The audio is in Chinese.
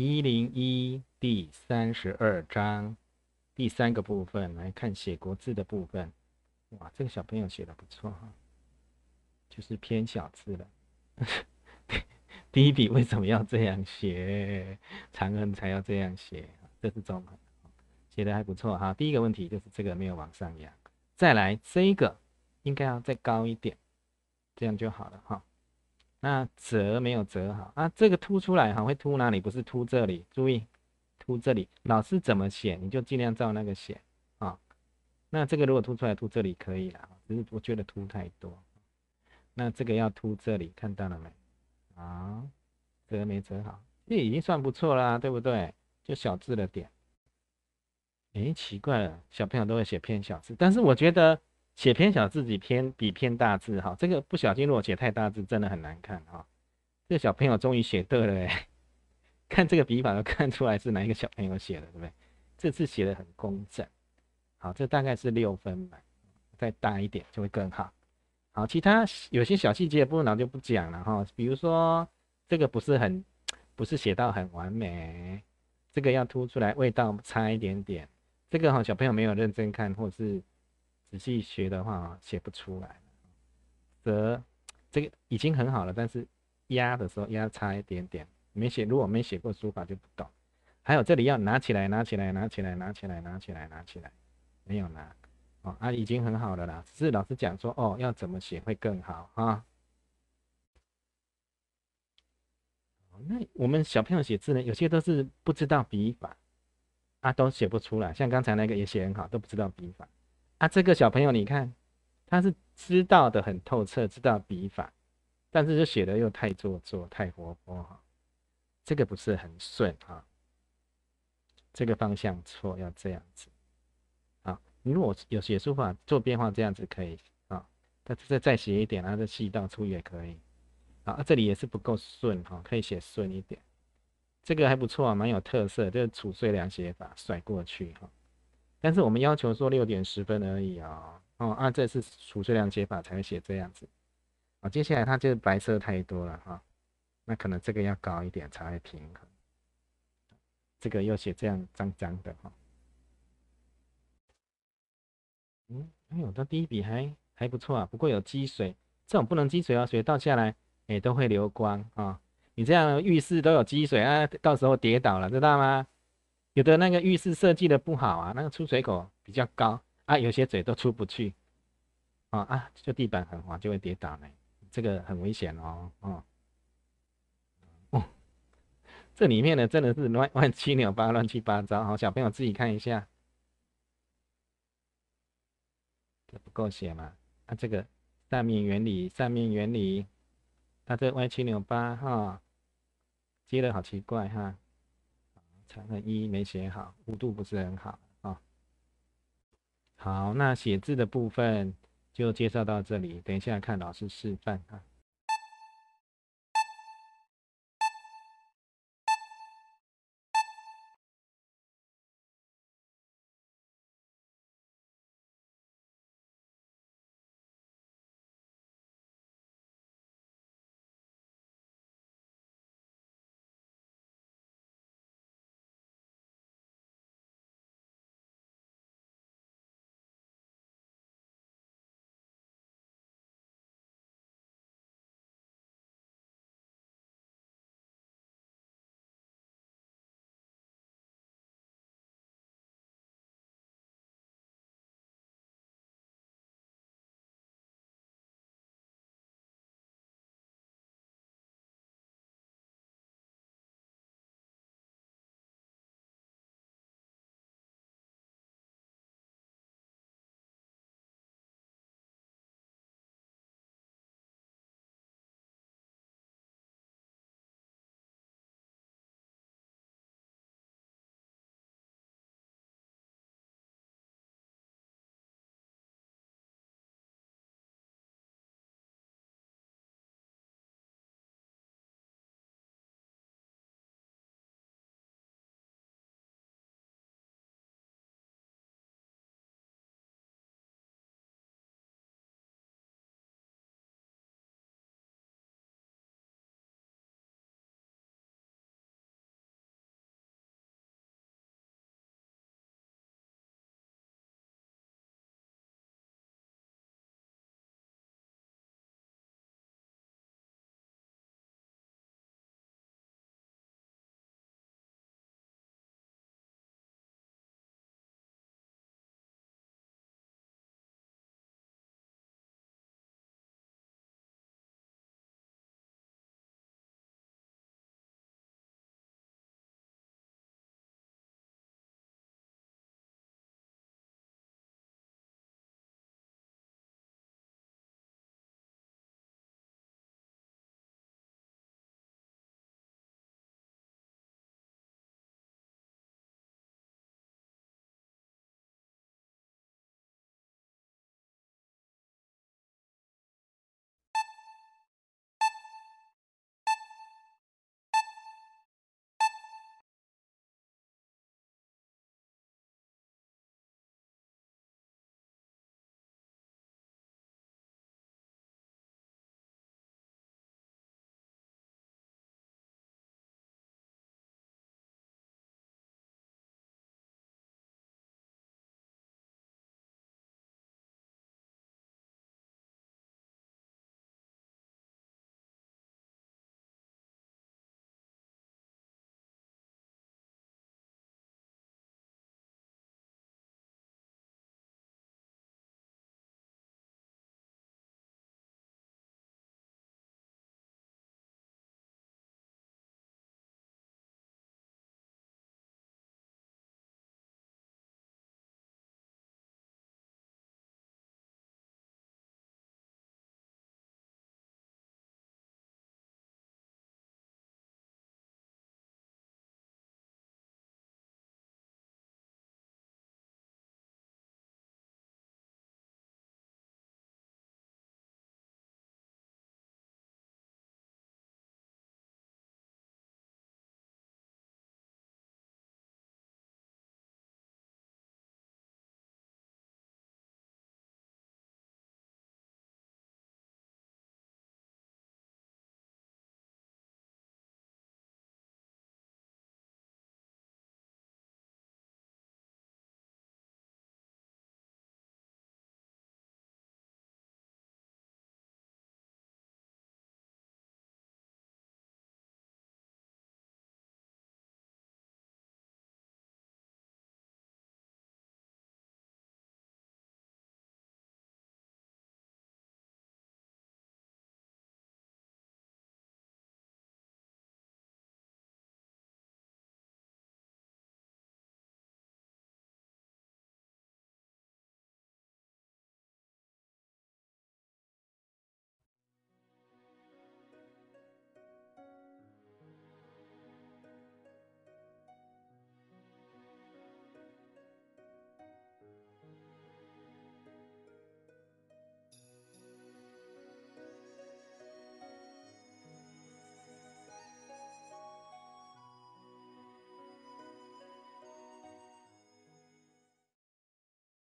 一零一第三十二章第三个部分来看写国字的部分。哇，这个小朋友写的不错哈，就是偏小字了。第一笔为什么要这样写？长横才要这样写，这是中文，写的还不错哈。第一个问题就是这个没有往上扬。再来这个应该要再高一点，这样就好了哈。那折没有折好啊，这个凸出来哈，会凸哪里？不是凸这里，注意凸这里。老师怎么写，你就尽量照那个写啊。那这个如果凸出来凸这里可以了，只是我觉得凸太多。那这个要凸这里，看到了没？啊，折没折好，这已经算不错啦，对不对？就小字了点。诶，奇怪了，小朋友都会写偏小字，但是我觉得。写偏小字，比偏笔偏大字，哈，这个不小心如果写太大字，真的很难看哈。这个小朋友终于写对了哎，看这个笔法都看出来是哪一个小朋友写的，对不对？这字写的很工整，好，这大概是六分满，再大一点就会更好。好，其他有些小细节不能就不讲了哈，比如说这个不是很，不是写到很完美，这个要凸出来味道差一点点，这个哈小朋友没有认真看或者是。仔细学的话啊，写不出来则这个已经很好了，但是压的时候压差一点点。没写，如果没写过书法就不懂。还有这里要拿起来，拿起来，拿起来，拿起来，拿起来，拿起来，没有拿哦啊，已经很好了啦。只是老师讲说哦，要怎么写会更好啊。那我们小朋友写字呢，有些都是不知道笔法啊，都写不出来。像刚才那个也写很好，都不知道笔法。啊，这个小朋友，你看，他是知道的很透彻，知道笔法，但是就写的又太做作，太活泼，哈，这个不是很顺啊，这个方向错，要这样子，啊，你如果有写书法做变化，这样子可以啊，他再再写一点，它的细到粗也可以，啊，这里也是不够顺哈，可以写顺一点，这个还不错啊，蛮有特色，就是褚遂良写法，甩过去哈。但是我们要求说六点十分而已啊，哦啊，这是储蓄量解法才会写这样子啊。接下来它就是白色太多了哈，那可能这个要高一点才会平衡。这个要写这样脏脏的哈。嗯，哎呦，那第一笔还还不错啊，不过有积水，这种不能积水啊，水倒下来哎都会流光啊。你这样浴室都有积水啊，到时候跌倒了知道吗？有的那个浴室设计的不好啊，那个出水口比较高啊，有些嘴都出不去啊啊！就地板很滑，就会跌倒呢，这个很危险哦哦哦！这里面呢真的是乱乱七扭八、乱七八糟好，小朋友自己看一下，这不够写嘛？啊，这个上面原理、上面原理，它这歪七扭八哈，接的好奇怪哈。长横一没写好，弧度不是很好啊。好，那写字的部分就介绍到这里，等一下看老师示范啊。